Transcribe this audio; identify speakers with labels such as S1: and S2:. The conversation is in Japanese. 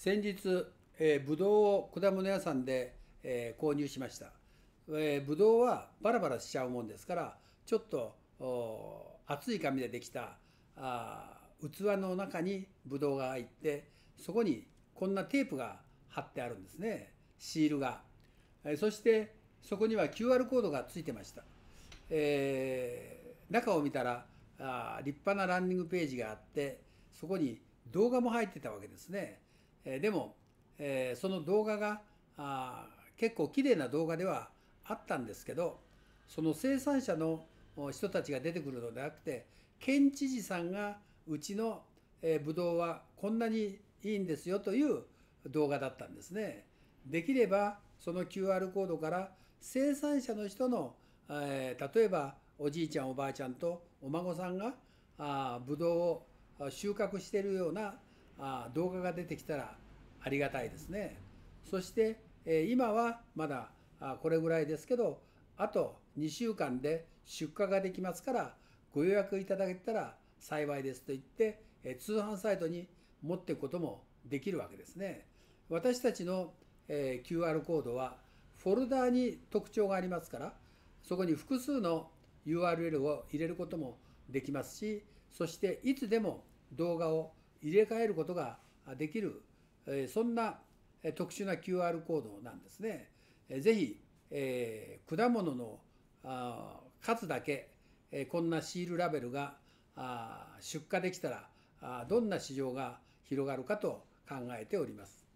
S1: 先日、えー、ぶどを果物屋さんで、えー、購入しました、えー、ぶどはバラバラしちゃうもんですからちょっと熱い紙でできたあ器の中にブドウが入ってそこにこんなテープが貼ってあるんですねシールが、えー、そしてそこには QR コードがついてました、えー、中を見たらあ立派なランニングページがあってそこに動画も入ってたわけですねえでも、えその動画があ結構綺麗な動画ではあったんですけどその生産者の人たちが出てくるのではなくて県知事さんがうちのブドウはこんなにいいんですよという動画だったんですね。できればその QR コードから生産者の人の、え例えばおじいちゃんおばあちゃんとお孫さんがあブドウを収穫しているようなあ動画が出てきたらありがたいですねそして、え今はまだあこれぐらいですけどあと2週間で出荷ができますからご予約いただけたら幸いですと言って、え通販サイトに持っていくこともできるわけですね私たちの、え QR コードはフォルダーに特徴がありますからそこに複数の URL を入れることもできますしそしていつでも動画を入れ替えることができるそんな特殊な QR コードなんですね。ぜひ、えー、果物の数だけ、えこんなシールラベルが出荷できたらどんな市場が広がるかと考えております。